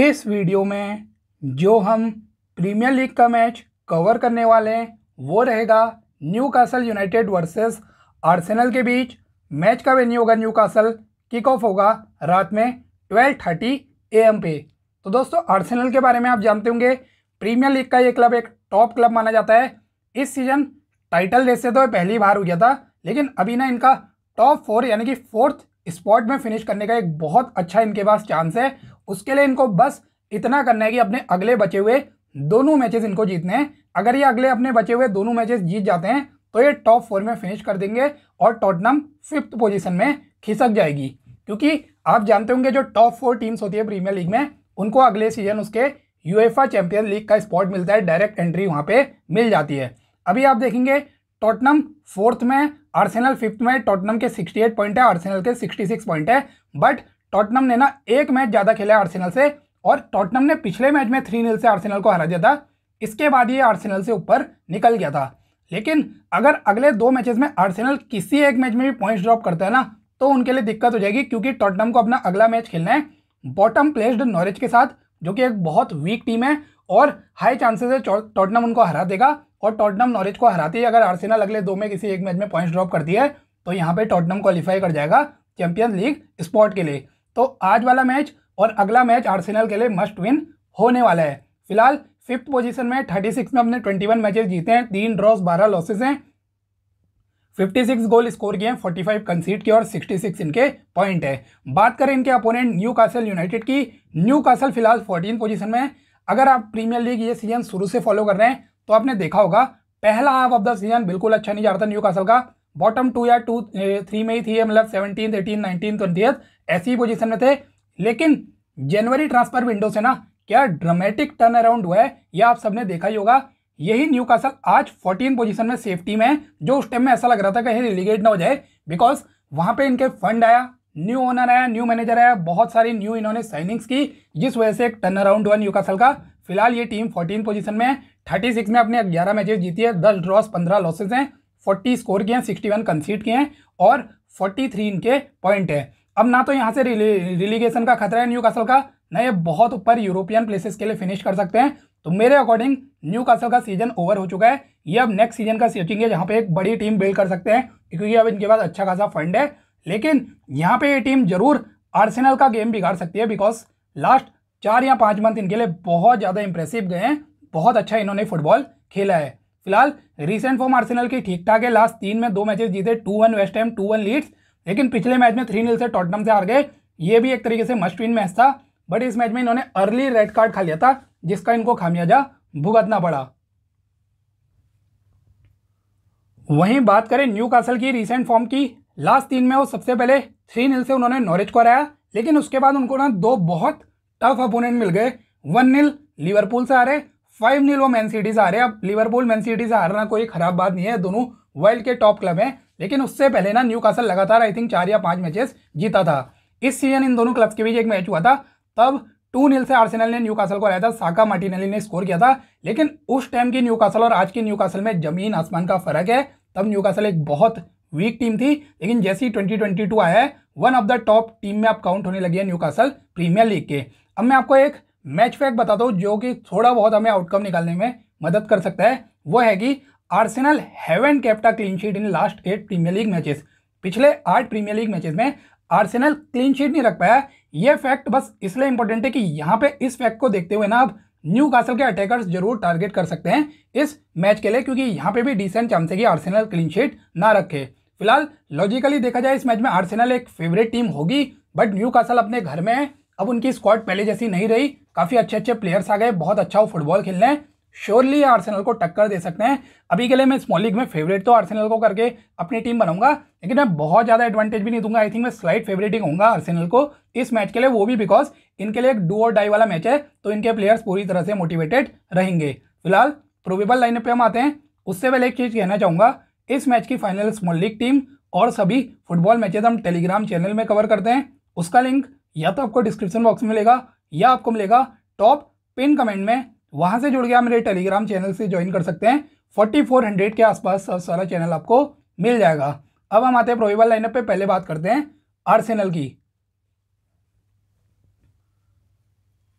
इस वीडियो में जो हम प्रीमियर लीग का मैच कवर करने वाले हैं वो रहेगा Newcastle United versus Arsenal के बीच मैच का वेन्यू होगा न्यू कासल किक ऑफ होगा रात में ट्वेल्व थर्टी ए एम पे तो दोस्तों आर्सेनल के बारे में आप जानते होंगे प्रीमियर लीग का ये क्लब एक टॉप क्लब माना जाता है इस सीज़न टाइटल रेस से तो पहली बार हो गया था लेकिन अभी ना इनका टॉप फोर यानी कि फोर्थ स्पॉट में फिनिश करने का एक बहुत अच्छा इनके पास चांस है उसके लिए इनको बस इतना करना है कि अपने अगले बचे हुए दोनों मैचेस इनको जीतने हैं अगर ये अगले अपने बचे हुए दोनों मैचेस जीत जाते हैं तो ये टॉप फोर में फिनिश कर देंगे और टॉटनम फिफ्थ पोजीशन में खिसक जाएगी क्योंकि आप जानते होंगे जो टॉप फोर टीम्स होती है प्रीमियर लीग में उनको अगले सीजन उसके यूएफा चैंपियन लीग का स्पॉट मिलता है डायरेक्ट एंट्री वहाँ पर मिल जाती है अभी आप देखेंगे टोटनम फोर्थ में आर्सेनल फिफ्थ में टोटनम के 68 पॉइंट है आर्सेनल के 66 पॉइंट है बट टॉटनम ने ना एक मैच ज़्यादा खेला है आर्सेनल से और टॉटनम ने पिछले मैच में थ्री नील से आर्सेनल को हरा दिया था इसके बाद ये आर्सेनल से ऊपर निकल गया था लेकिन अगर अगले दो मैचेस में आर्सेनल किसी एक मैच में भी पॉइंट्स ड्रॉप करता है ना तो उनके लिए दिक्कत हो जाएगी क्योंकि टॉटनम को अपना अगला मैच खेलना है बॉटम प्लेस्ड नॉरेज के साथ जो कि एक बहुत वीक टीम है और हाई चांसेस है टॉटनम उनको हरा देगा और टॉटनम नॉरेज को हराती है अगर आर्सेनल अगले दो में किसी एक मैच में पॉइंट्स ड्रॉप करती है तो यहाँ पर टॉटनम क्वालिफाई कर जाएगा चैंपियंस लीग स्पॉट के लिए तो आज वाला मैच और अगला मैच आर्सेनल के लिए मस्ट विन होने वाला है फिलहाल फिफ्थ पोजीशन में थर्टी सिक्स में अपने ट्वेंटी वन मैचेस जीते हैं तीन ड्रॉस बारह लॉसेज हैं फिफ्टी सिक्स गोल स्कोर किए हैं फोर्टी फाइव कंसीड किए और सिक्सटी सिक्स इनके पॉइंट है बात करें इनके अपोनेंट न्यू कासल यूनाइटेड की न्यू कासल फिलहाल फोर्टीन पोजिशन में अगर आप प्रीमियर लीग ये सीजन शुरू से फॉलो कर रहे हैं तो आपने देखा होगा पहला हाफ ऑफ द सीजन बिल्कुल अच्छा नहीं जा रहा था न्यू कासल का बॉटम टू या टू थ्री में ही थी मतलब सेवनटीन एटीन नाइनटीन ट्वेंटी ऐसी पोजिशन में थे लेकिन जनवरी ट्रांसफर विंडो से ना क्या ड्रामेटिक टर्न अराउंड हुआ है यह आप सबने देखा ही होगा यही न्यू कासल आज फोर्टीन पोजिशन में सेफ्टी में है जो उस टाइम में ऐसा लग रहा था कि रिलीगेट ना हो जाए बिकॉज वहां पे इनके फंड आया न्यू ओनर आया न्यू मैनेजर आया बहुत सारी न्यू इन्होंने साइनिंग्स की जिस वजह से एक टर्न अराउंड हुआ न्यू कासल का फिलहाल ये टीम फोर्टीन पोजिशन में है सिक्स में अपने ग्यारह मैचेस जीती है दस ड्रॉस पंद्रह लॉसेज हैं फोर्टी स्कोर किए हैं वन कंसीड किए हैं और थ्री इनके पॉइंट है अब ना तो यहाँ से रिली, रिलीगेशन का खतरा है न्यू कासल का न ये बहुत ऊपर यूरोपियन प्लेसेस के लिए फिनिश कर सकते हैं तो मेरे अकॉर्डिंग न्यू कासल का सीजन ओवर हो चुका है ये अब नेक्स्ट सीजन का सोचेंगे है जहाँ पे एक बड़ी टीम बिल्ड कर सकते हैं क्योंकि अब इनके पास अच्छा खासा फंड है लेकिन यहाँ पे ये टीम जरूर आर्सेनल का गेम बिगाड़ सकती है बिकॉज लास्ट चार या पाँच मंथ इनके लिए बहुत ज़्यादा इंप्रेसिव गए हैं बहुत अच्छा इन्होंने फुटबॉल खेला है फिलहाल रिसेंट फॉर्म आर्सेनल की ठीक ठाक है लास्ट तीन में दो मैचेस जीते two one West time two one Leeds लेकिन पिछले मैच में थ्री नील से टॉटनम से हार गए ये भी एक तरीके से मस्ट विन मैच था बट इस मैच में इन्होंने अर्ली रेड कार्ड खा लिया था जिसका इनको खामियाजा भुगतना पड़ा वहीं बात करें न्यू कासल की रिसेंट फॉर्म की लास्ट तीन में वो सबसे पहले थ्री नील से उन्होंने नॉरेज को हराया लेकिन उसके बाद उनको ना दो बहुत टफ अपोनेंट मिल गए वन नील लिवरपूल से हारे फाइव नील वो मैन सिटी से हारे अब लिवरपूल मैन सिटी से हारना कोई खराब बात नहीं है दोनों वर्ल्ड के टॉप क्लब हैं लेकिन उससे पहले ना न्यू कासल लगातार आई थिंक चार या पांच मैचेस जीता था इस सीजन इन दोनों क्लब्स के बीच एक मैच हुआ था तब टू नील से आर्सेनल ने न्यू कासल को हराया था साका मार्टिनली ने स्कोर किया था लेकिन उस टाइम की न्यू कासल और आज की न्यू कासल में जमीन आसमान का फर्क है तब न्यू कासल एक बहुत वीक टीम थी लेकिन जैसे ही ट्वेंटी ट्वेंटी टू आया है one of the top team में अब काउंट होने लगी है न्यू कासल प्रीमियर लीग के अब मैं आपको एक मैच फैक्ट बताता हूँ जो कि थोड़ा बहुत हमें आउटकम निकालने में मदद कर सकता है वो है कि Arsenal haven't kept a clean sheet in last eight premier league matches पिछले आठ प्रीमियर लीग मैचेस में आर्सेनल क्लीन शीट नहीं रख पाया ये फैक्ट बस इसलिए इंपॉर्टेंट है कि यहाँ पे इस फैक्ट को देखते हुए ना आप न्यू कासल के अटैकर्स जरूर टारगेट कर सकते हैं इस मैच के लिए क्योंकि यहाँ पे भी डिसेंट चांस है कि आर्सेनल क्लीन शीट ना रखे फिलहाल लॉजिकली देखा जाए इस मैच में आर्सेनल एक फेवरेट टीम होगी बट न्यू कासल अपने घर में है अब उनकी स्क्वाड पहले जैसी नहीं रही काफ़ी अच्छे अच्छे प्लेयर्स आ गए बहुत अच्छा फुटबॉल खेलने श्योरली आर्सेनल को टक्कर दे सकते हैं अभी के लिए मैं स्मॉल लीग में फेवरेट तो आर्सेनल को करके अपनी टीम बनाऊंगा लेकिन मैं बहुत ज़्यादा एडवांटेज भी नहीं दूंगा आई थिंक मैं स्लाइट फेवरेट ही होऊंगा आर्सेनल को इस मैच के लिए वो भी बिकॉज इनके लिए एक डू और डाई वाला मैच है तो इनके प्लेयर्स पूरी तरह से मोटिवेटेड रहेंगे फिलहाल प्रोवेबल लाइन पर हम आते हैं उससे पहले एक चीज़ कहना चाहूँगा इस मैच की फाइनल स्मॉल लीग टीम और सभी फुटबॉल मैचेज हम टेलीग्राम चैनल में कवर करते हैं उसका लिंक या तो आपको डिस्क्रिप्शन बॉक्स में मिलेगा या आपको मिलेगा टॉप पिन कमेंट में वहां से जुड़ के आप मेरे टेलीग्राम चैनल से ज्वाइन कर सकते हैं फोर्टी फोर हंड्रेड के आसपास सारा चैनल आपको मिल जाएगा अब हम आते हैं प्रोबेबल लाइनअप पे पहले बात करते हैं आर्सेनल की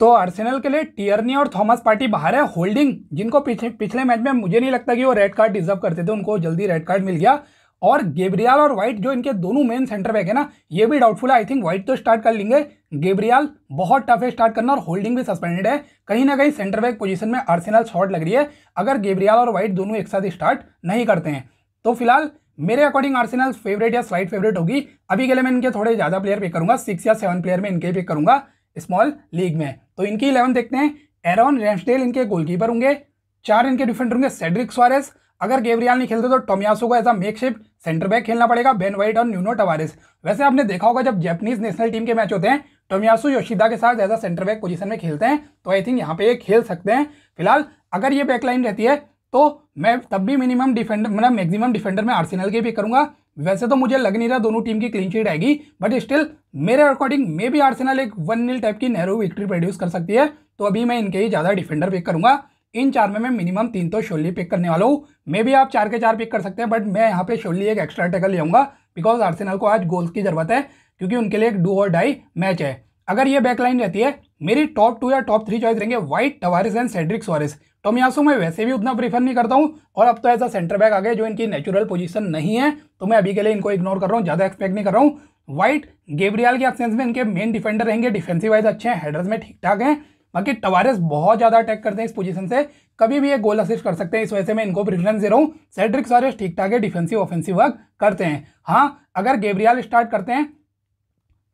तो आर्सेनल के लिए टियरनी और थॉमस पार्टी बाहर है होल्डिंग जिनको पिछले पिछले मैच में मुझे नहीं लगता कि वो रेड कार्ड डिजर्व करते थे उनको जल्दी रेड कार्ड मिल गया और गेब्रियाल और व्हाइट जो इनके दोनों मेन सेंटर बैक है ना ये भी डाउटफुल है आई थिंक व्हाइट तो स्टार्ट कर लेंगे गेब्रियाल बहुत टफ है स्टार्ट करना और होल्डिंग भी सस्पेंडेड है कहीं ना कहीं सेंटर बैक पोजीशन में आर्सेनल शॉर्ट लग रही है अगर गेब्रियाल और व्हाइट दोनों एक साथ स्टार्ट नहीं करते हैं तो फिलहाल मेरे अकॉर्डिंग आर्सेनल फेवरेट या स्लाइट फेवरेट होगी अभी के लिए मैं इनके थोड़े ज़्यादा प्लेयर पिक करूंगा सिक्स या सेवन प्लेयर में इनके पिक करूंगा स्मॉल लीग में तो इनकी इलेवन देखते हैं एरॉन रेम्सडेल इनके गोलकीपर होंगे चार इनके डिफेंडर होंगे सेड्रिक स्वारेस अगर गेवरियाल नहीं खेलते तो टोमियासो को as a shift centre back खेलना पड़ेगा बेन वाइट और न्यूनो टवारिस वैसे आपने देखा होगा जब जैपनीज नेशनल टीम के मैच होते हैं टोमियासो योशिदा के साथ as a centre back position में खेलते हैं तो आई थिंक यहाँ पे ये खेल सकते हैं फिलहाल अगर ये बैकलाइन रहती है तो मैं तब भी मिनिमम डिफेंडर मतलब मैक्सिमम डिफेंडर में आर्सेनल के भी करूंगा वैसे तो मुझे लग नहीं रहा दोनों टीम की क्लीन शीट आएगी बट स्टिल मेरे अकॉर्डिंग मे भी आर्सेनल एक वन नील टाइप की नेहरू विक्ट्री प्रोड्यूस कर सकती है तो अभी मैं इनके ही ज़्यादा डिफेंडर पिक करूंगा इन चार में मैं मिनिमम तीन तो शोली पिक करने वाला हूँ मे भी आप चार के चार पिक कर सकते हैं बट मैं यहाँ पे शोली एक एक्स्ट्रा टैकल ले आऊँगा बिकॉज आर्सेनल को आज गोल्स की ज़रूरत है क्योंकि उनके लिए एक डू और डाई मैच है अगर ये बैकलाइन रहती है मेरी टॉप टू या टॉप थ्री चॉइस रहेंगे White Tavares and Cedric Soares Tomiyasu मैं वैसे भी उतना प्रीफर नहीं करता हूँ और अब तो ऐसा सेंटर बैक आ गया जो इनकी नेचुरल पोजिशन नहीं है तो मैं अभी के लिए इनको इग्नोर कर रहा हूँ ज़्यादा एक्सपेक्ट नहीं कर रहा हूँ वाइट गेबरियाल के एक्सेंस में इनके मेन डिफेंडर रहेंगे डिफेंसिव वाइज अच्छे हैं हेडर्स में ठीक ठाक हैं बाकी टवारस बहुत ज़्यादा अटैक करते हैं इस पोजीशन से कभी भी ये गोल असिस्ट कर सकते हैं इस वजह से मैं इनको प्रेफरेंस दे रहा हूँ सेड्रिक सॉरेस ठीक ठाक है डिफेंसिव ऑफेंसिव वर्क करते हैं हाँ अगर गेबरियाल स्टार्ट करते हैं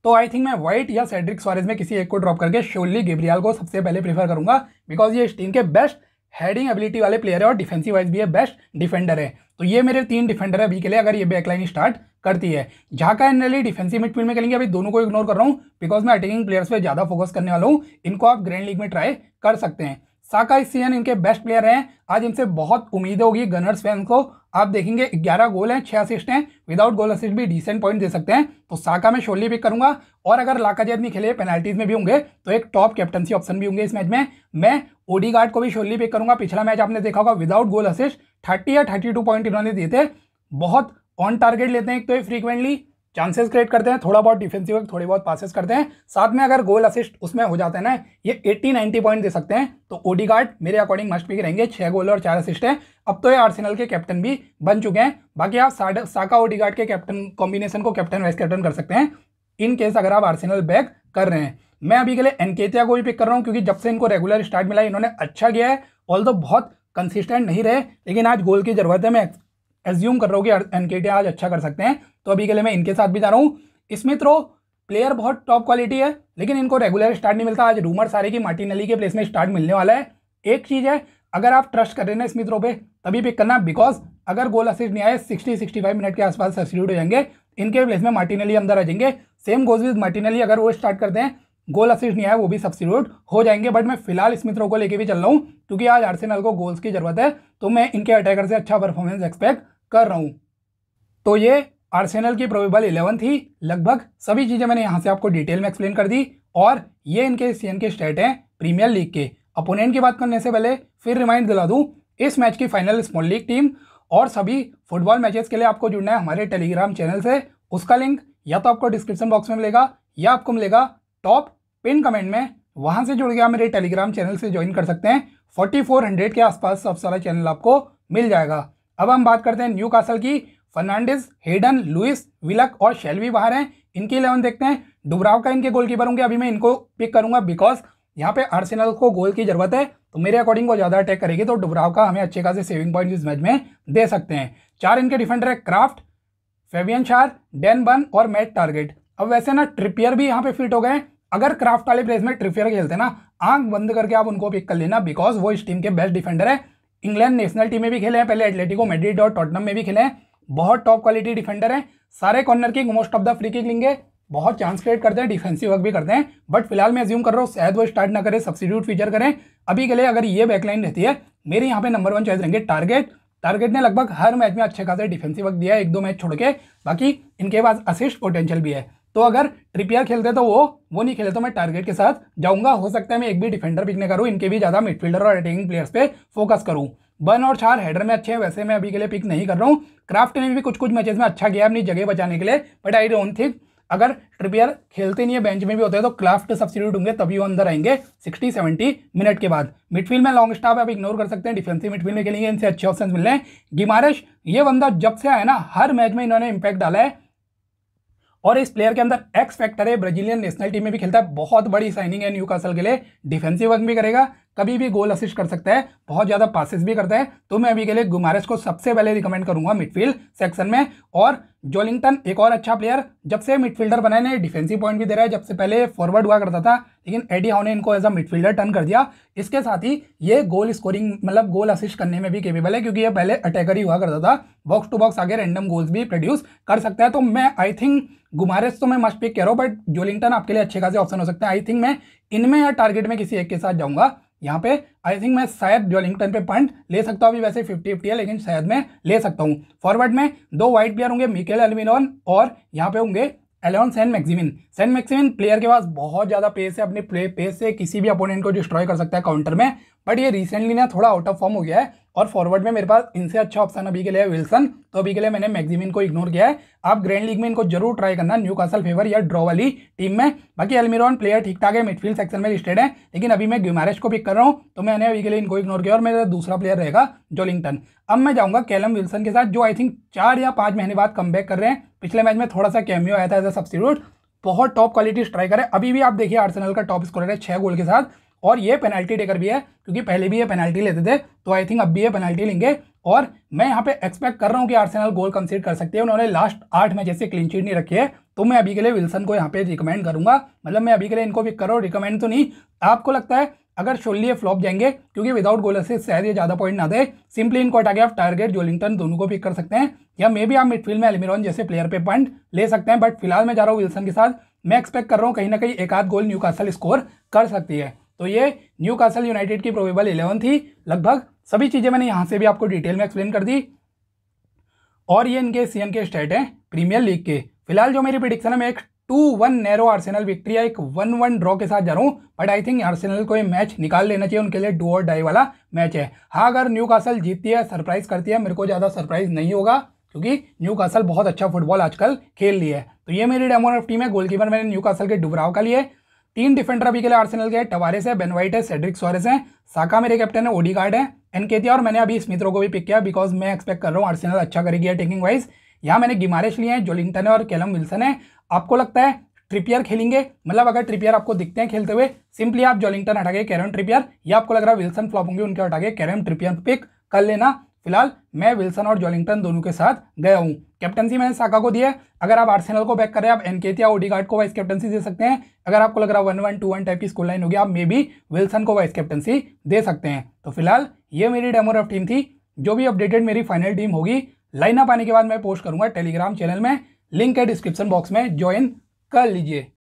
तो आई थिंक मैं व्हाइट या सेड्रिक सॉरेज में किसी एक को ड्रॉप करके श्योरली गेब्रियाल को सबसे पहले प्रीफर करूंगा बिकॉज ये इस टीम के बेस्ट हेडिंग एबिलिटी वाले प्लेयर है और डिफेंसिव वाइज भी है बेस्ट डिफेंडर है तो ये मेरे तीन डिफेंडर है अभी के लिए अगर ये बैकलाइन स्टार्ट करती है झाका एंड नली डिफेंसिव मिडफील्ड में खेलेंगे अभी दोनों को इग्नोर कर रहा हूँ बिकॉज मैं अटैकिंग प्लेयर्स पर ज़्यादा फोकस करने वाला हूँ इनको आप ग्रैंड लीग में ट्राई कर सकते हैं साकाई सीएन इनके बेस्ट प्लेयर हैं आज इनसे बहुत उम्मीद होगी गनर्स फैंस को आप देखेंगे 11 गोल हैं 6 असिस्ट हैं विदाउट गोल असिस्ट भी डिसेंट पॉइंट दे सकते हैं तो साका में शोली पिक करूंगा और अगर जैद नहीं खेले पेनल्टीज में भी होंगे तो एक टॉप कैप्टनसी ऑप्शन भी होंगे इस मैच में मैं ओडी को भी शोली पिक करूंगा पिछला मैच आपने देखा होगा विदाउट गोल असिस्ट थर्टी या थर्टी पॉइंट इन्होंने दिए थे बहुत ऑन टारगेट लेते हैं एक तो फ्रीक्वेंटली चांसेस क्रिएट करते हैं थोड़ा बहुत डिफेंसिव थोड़े बहुत पासेस करते हैं साथ में अगर गोल असिस्ट उसमें हो जाते हैं ना ये 80 90 पॉइंट दे सकते हैं तो ओडी गार्ड मेरे अकॉर्डिंग मस्ट भी रहेंगे छह गोल और चार असिस्ट हैं अब तो ये आर्सेनल के कैप्टन भी बन चुके हैं बाकी आप साका ओडी गार्ड के कैप्टन कॉम्बिनेशन को कैप्टन वाइस कैप्टन कर सकते हैं इन केस अगर आप आर्सेनल बैक कर रहे हैं मैं अभी के लिए एनकेतिया को भी पिक कर रहा हूँ क्योंकि जब से इनको रेगुलर स्टार्ट मिला इन्होंने अच्छा किया है ऑल बहुत कंसिस्टेंट नहीं रहे लेकिन आज गोल की जरूरत है मैं एज्यूम कर रहा हूँ कि एनकेटी आज अच्छा कर सकते हैं तो अभी के लिए मैं इनके साथ भी जा रहा हूँ इसमें तो प्लेयर बहुत टॉप क्वालिटी है लेकिन इनको रेगुलर स्टार्ट नहीं मिलता आज रूमर सारे की मार्टिन नली के प्लेस में स्टार्ट मिलने वाला है एक चीज़ है अगर आप ट्रस्ट कर रहे हैं स्मिथ रो पे तभी पिक करना बिकॉज अगर गोल असिस्ट नहीं आए 60 65 मिनट के आसपास सब्सिट्यूट हो जाएंगे इनके प्लेस में नली अंदर आ जाएंगे सेम गोज विद नली अगर वो स्टार्ट करते हैं गोल असिस्ट नहीं आए वो भी सब्सिट्यूट हो जाएंगे बट मैं फिलहाल स्मिथ रो को लेके भी चल रहा हूँ क्योंकि आज आरसेनल को गोल्स की जरूरत है तो मैं इनके अटैकर से अच्छा परफॉर्मेंस एक्सपेक्ट कर रहा हूँ तो ये आर्सेनल की प्रोबेबल इलेवन थी लगभग सभी चीज़ें मैंने यहाँ से आपको डिटेल में एक्सप्लेन कर दी और ये इनके सी के स्टेट हैं प्रीमियर लीग के अपोनेंट की बात करने से पहले फिर रिमाइंड दिला दूँ इस मैच की फाइनल स्मॉल लीग टीम और सभी फुटबॉल मैचेस के लिए आपको जुड़ना है हमारे टेलीग्राम चैनल से उसका लिंक या तो आपको डिस्क्रिप्शन बॉक्स में मिलेगा या आपको मिलेगा टॉप पिन कमेंट में वहाँ से जुड़ गया मेरे टेलीग्राम चैनल से ज्वाइन कर सकते हैं 4400 के आसपास सब सारा चैनल आपको मिल जाएगा अब हम बात करते हैं न्यू कासल की फर्नांडिस हेडन लुइस विलक और शेल्वी बाहर हैं इनके इलेवन देखते हैं डुबराव का इनके गोलकीपर होंगे अभी मैं इनको पिक करूंगा बिकॉज यहाँ पे आर्सेनल को गोल की जरूरत है तो मेरे अकॉर्डिंग वो ज़्यादा अटैक करेगी तो डुबराव का हमें अच्छे खासे सेविंग पॉइंट इस मैच में दे सकते हैं चार इनके डिफेंडर है क्राफ्ट फेवियन शार डेन बन और मैट टारगेट अब वैसे ना ट्रिपियर भी यहाँ पे फिट हो गए अगर क्राफ्ट वाले प्लेस में ट्रिपियर खेलते ना आंख बंद करके आप उनको पिक कर लेना बिकॉज वो इस टीम के बेस्ट डिफेंडर है इंग्लैंड नेशनल टीम में भी खेले हैं पहले एटलेटिको मेड्रिड और टॉटनम में भी खेले हैं बहुत टॉप क्वालिटी डिफेंडर हैं सारे corner king most of the free king लेंगे बहुत चांस क्रिएट करते हैं डिफेंसिव वर्क भी करते हैं बट फिलहाल मैं ज्यूम कर रहा हूँ शायद वो स्टार्ट ना करें सब्सिट्यूट फीचर करें अभी के लिए अगर ये बैकलाइन रहती है मेरे यहाँ पे नंबर वन चॉइस रहेंगे टारगेट टारगेट ने लगभग हर मैच में अच्छे खासे डिफेंसिव वर्क दिया है एक दो मैच छोड़ के बाकी इनके पास असिस्ट पोटेंशियल भी है तो अगर ट्रिपियर खेलते तो वो वो नहीं खेले तो मैं टारगेट के साथ जाऊंगा हो सकता है मैं एक भी डिफेंडर पिक नहीं करूँ इनके भी ज़्यादा मिडफील्डर और अटैकिंग प्लेयर्स पे फोकस करूँ बन और चार हेडर में अच्छे हैं वैसे मैं अभी के लिए पिक नहीं कर रहा हूँ क्राफ्ट में भी कुछ कुछ मैचेस में अच्छा गया अपनी जगह बचाने के लिए बट आई डोंट थिंक अगर ट्रिपियर खेलते नहीं है बेंच में भी होते हैं तो क्राफ्ट सब्सिट्यूट होंगे तभी वो अंदर आएंगे 60 70 मिनट के बाद मिडफील्ड में लॉन्ग स्टाफ आप इग्नोर कर सकते हैं डिफेंसिव मिडफील्ड में खेलेंगे इनसे अच्छे ऑप्शन मिल रहे हैं गिमारेश ये बंदा जब से आया ना हर मैच में इन्होंने इम्पैक्ट डाला है और इस प्लेयर के अंदर एक्स फैक्टर है ब्राजीलियन नेशनल टीम में भी खेलता है बहुत बड़ी साइनिंग है न्यू कासल के लिए डिफेंसिव वर्क भी करेगा कभी भी गोल असिस्ट कर सकता है बहुत ज़्यादा पासिस भी करता है तो मैं अभी के लिए गुमारेस को सबसे पहले रिकमेंड करूंगा मिडफील्ड सेक्शन में और जोलिंगटन एक और अच्छा प्लेयर जब से मिडफील्डर बनाए ने डिफेंसिव पॉइंट भी दे रहा है जब से पहले फॉरवर्ड हुआ करता था लेकिन एडी हाउ ने इनको एज अ मिडफील्डर टर्न कर दिया इसके साथ ही ये गोल स्कोरिंग मतलब गोल असिस्ट करने में भी केपेबल है क्योंकि ये पहले अटैकर ही हुआ करता था बॉक्स टू बॉक्स आगे रैंडम गोल्स भी प्रोड्यूस कर सकता है तो मैं आई थिंक गुमारेस तो मैं मस्ट पिक कह रहा हूँ बट जोलिंगटन आपके लिए अच्छे खासे ऑप्शन हो सकते हैं आई थिंक मैं इनमें या टारगेट में किसी एक के साथ जाऊँगा यहाँ पे आई थिंक मैं शायद ज्वेलिंगटन पे पॉइंट ले सकता हूँ अभी वैसे फिफ्टी फिफ्टी है लेकिन शायद मैं ले सकता हूँ फॉरवर्ड में दो वाइट प्लेयर होंगे मिकेल एलमिनॉन और यहाँ पे होंगे Allan Saint Maximin Saint Maximin player के पास बहुत ज़्यादा पेस है अपने प्ले पेस से किसी भी अपोनेंट को डिस्ट्रॉय कर सकता है काउंटर में बट ये रिसेंटली ना थोड़ा आउट ऑफ फॉर्म हो गया है और फॉरवर्ड में मेरे पास इनसे अच्छा ऑप्शन अभी के लिए विल्सन तो अभी के लिए मैंने मैक्सिमिन को इग्नोर किया है आप ग्रैंड लीग में इनको जरूर ट्राई करना न्यू कासल फेवर या ड्रॉ वाली टीम में बाकी एलमिरॉन प्लेयर ठीक ठाक है मिडफील्ड सेक्शन में लिस्टेड है लेकिन अभी मैं ग्यूमारेश को पिक कर रहा हूँ तो मैंने अभी के लिए इनको इग्नोर किया और मेरा दूसरा प्लेयर रहेगा जोलिंगटन अब मैं जाऊँगा कैलम विल्सन के साथ जो आई थिंक चार या पाँच महीने बाद कम कर रहे हैं पिछले मैच में थोड़ा सा कैमियो आया था एज अ सब्सटीट्यूट बहुत टॉप क्वालिटी स्ट्राइकर है अभी भी आप देखिए आर्सेनल का टॉप स्कोरर है छः गोल के साथ और ये पेनल्टी टेकर भी है क्योंकि पहले भी ये पेनल्टी लेते थे तो आई थिंक अब भी ये पेनल्टी लेंगे और मैं यहाँ पे एक्सपेक्ट कर रहा हूँ कि आर्सेनल गोल कंसीड कर सकते हैं उन्होंने लास्ट आठ मैच से क्लीन चीट नहीं रखी है तो मैं अभी के लिए विल्सन को यहाँ पे रिकमेंड करूँगा मतलब मैं अभी के लिए इनको पिक करो रिकमेंड तो नहीं आपको लगता है अगर शोल्ली ये फ्लॉप जाएंगे क्योंकि विदाउट गोलर से शायद ये ज़्यादा पॉइंट ना दे सिंपली इनको हटा के आप टारगेट जोलिंगटन दोनों को पिक कर सकते हैं या मे भी आप मिडफील्ड में एलमिरॉन जैसे प्लेयर पे पॉइंट ले सकते हैं बट फिलहाल मैं जा रहा हूँ विल्सन के साथ मैं एक्सपेक्ट कर रहा हूँ कहीं ना कहीं एक आध गोल न्यू स्कोर कर सकती है तो ये न्यू यूनाइटेड की प्रोबेबल इलेवन थी लगभग सभी चीज़ें मैंने यहाँ से भी आपको डिटेल में एक्सप्लेन कर दी और ये इनके सी के स्टेट हैं प्रीमियर लीग के फिलहाल जो मेरी प्रिडिक्शन है मैं एक two one narrow Arsenal victory है एक वन वन ड्रॉ के साथ जा रहा हूँ बट आई थिंक आर्सेनल को ये मैच निकाल लेना चाहिए उनके लिए डू और डाई वाला मैच है हाँ अगर न्यू कासल जीतती है सरप्राइज करती है मेरे को ज़्यादा सरप्राइज नहीं होगा क्योंकि न्यू कासल बहुत अच्छा फुटबॉल आजकल खेल रही है तो ये मेरी डेमोन ऑफ टीम है गोलकीपर मैंने न्यू कासल के डुबराव का लिए तीन डिफेंडर अभी के लिए आर्सेनल के टवारेस है बेनवाइट है सेड्रिक सोरेस है साका मेरे कैप्टन है ओडी गार्ड है एनकेतिया और मैंने अभी स्मित्रो को भी पिक किया बिकॉज मैं एक्सपेक्ट कर रहा हूँ आर्सेनल अच्छा करेगी टेकिंग वाइज यहाँ मैंने गिमारेश लिए हैं जोलिंगटन है और कैलम विल्सन है आपको लगता है ट्रिपियर खेलेंगे मतलब अगर ट्रिपियर आपको दिखते हैं खेलते हुए सिंपली आप जोलिंगटन हटा के कैरम ट्रिपियर या आपको लग रहा है विल्सन फ्लॉप होंगे उनके हटा के कैरम ट्रिपियर पिक कर लेना फिलहाल मैं विल्सन और जोलिंगटन दोनों के साथ गया हूँ कैप्टनसी मैंने साका को दी है अगर आप आर्सेनल को बैक करें आप एनकेत ओडी गार्ड को वाइस कैप्टनसी दे सकते हैं अगर आपको लग रहा है one one two one type की स्कूल लाइन होगी आप मे बी विल्सन को वाइस कैप्टनसी दे सकते हैं तो फिलहाल ये मेरी ऑफ टीम थी जो भी अपडेटेड मेरी फाइनल टीम होगी लाइनअप आने के बाद मैं पोस्ट करूंगा टेलीग्राम चैनल में लिंक है डिस्क्रिप्शन बॉक्स में ज्वाइन कर लीजिए